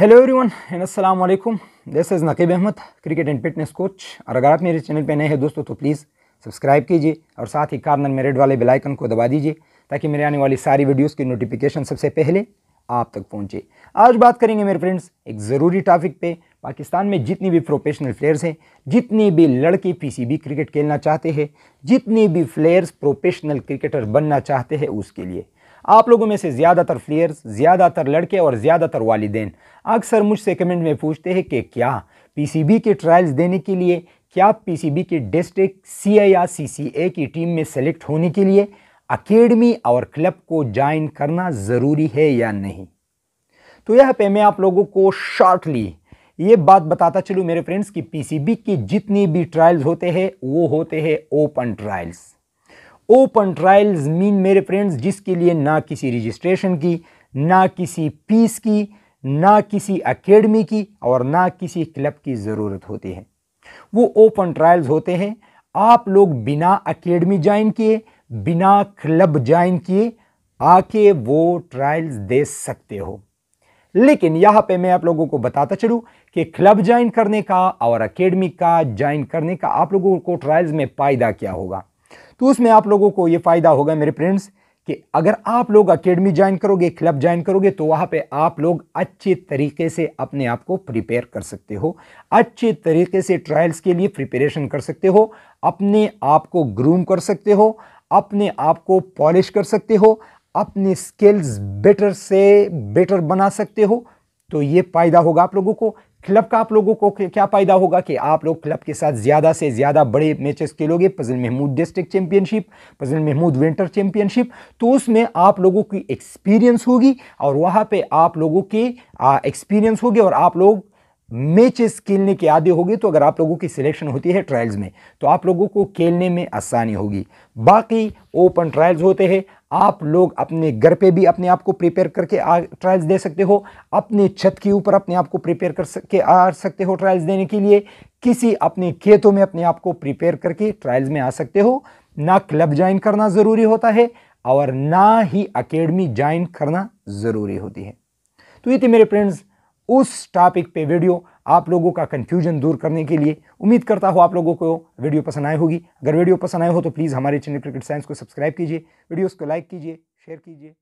hello everyone one अस्सलाम वालेकुम this is Naqeeb Ahmed cricket and fitness coach और अगर आप मेरे चैनल पर नए हैं दोस्तों तो प्लीज़ सब्सक्राइब कीजिए और साथ ही कार्नर में रेड वाले बेल आइकन को दबा दीजिए ताकि मेरे आने वाली सारी वीडियोस की नोटिफिकेशन सबसे पहले आप तक पहुंचे आज बात करेंगे मेरे फ्रेंड्स एक ज़रूरी टॉपिक पर पाकिस्तान में जितनी भी प्रोफेशनल प्लेयर्स हैं जितने भी लड़के पी क्रिकेट खेलना चाहते हैं जितने भी प्लेयर्स प्रोफेशनल क्रिकेटर बनना चाहते हैं उसके लिए आप लोगों में से ज़्यादातर प्लेयर्स ज़्यादातर लड़के और ज़्यादातर वालदे अक्सर मुझसे कमेंट में पूछते हैं कि क्या पी के ट्रायल्स देने के लिए क्या बी के डिस्ट्रिक्ट सी या ए की टीम में सेलेक्ट होने के लिए अकेडमी और क्लब को ज्वाइन करना ज़रूरी है या नहीं तो यह पे मैं आप लोगों को शॉर्टली ये बात बताता चलूँ मेरे फ्रेंड्स कि बी के जितनी भी ट्रायल्स होते हैं वो होते हैं open trials open trials mean मेरे फ्रेंड्स जिसके लिए ना किसी रजिस्ट्रेशन की ना किसी फीस की ना किसी अकेडमी की और ना किसी क्लब की ज़रूरत होती है वो ओपन ट्रायल्स होते हैं आप लोग बिना अकेडमी ज्वाइन किए बिना क्लब ज्वाइन किए आके वो ट्रायल्स दे सकते हो लेकिन यहाँ पे मैं आप लोगों को बताता चलूँ कि क्लब ज्वाइन करने का और अकेडमी का ज्वाइन करने का आप लोगों को ट्रायल्स में फ़ायदा क्या होगा तो उसमें आप लोगों को ये फ़ायदा होगा मेरे फ्रेंड्स कि अगर आप लोग अकेडमी ज्वाइन करोगे क्लब ज्वाइन करोगे तो वहाँ पे आप लोग अच्छे तरीके से अपने आप को प्रिपेयर कर सकते हो अच्छे तरीके से ट्रायल्स के लिए प्रिपरेशन कर सकते हो अपने आप को ग्रूम कर सकते हो अपने आप को पॉलिश कर सकते हो अपने स्किल्स बेटर से बेटर बना सकते हो तो ये फ़ायदा होगा आप लोगों को क्लब का आप लोगों को क्या फ़ायदा होगा कि आप लोग क्लब के साथ ज़्यादा से ज़्यादा बड़े मैचेस खेलोगे Fazal Mahmood district championship Fazal Mahmood winter championship तो उसमें आप लोगों की एक्सपीरियंस होगी और वहाँ पे आप लोगों की एक्सपीरियंस होगी और आप लोग मैचेस खेलने के आदि होगी तो अगर आप लोगों की सिलेक्शन होती है ट्रायल्स में तो आप लोगों को खेलने में आसानी होगी बाकी ओपन ट्रायल्स होते हैं आप लोग अपने घर पे भी अपने आप को प्रिपेयर करके ट्रायल्स दे सकते हो अपने छत के ऊपर अपने आप को प्रिपेयर कर सके आ सकते हो ट्रायल्स देने के लिए किसी अपने खेतों में अपने आप को प्रिपेयर करके ट्रायल्स में आ सकते हो ना क्लब ज्वाइन करना ज़रूरी होता है और ना ही अकेडमी ज्वाइन करना ज़रूरी होती है तो ये थे मेरे फ्रेंड्स उस टॉपिक पे वीडियो आप लोगों का कन्फ्यूजन दूर करने के लिए उम्मीद करता हूँ आप लोगों को वीडियो पसंद आई होगी अगर वीडियो पसंद आए हो तो प्लीज़ हमारे चैनल क्रिकेट साइंस को सब्सक्राइब कीजिए वीडियोज़ को लाइक कीजिए शेयर कीजिए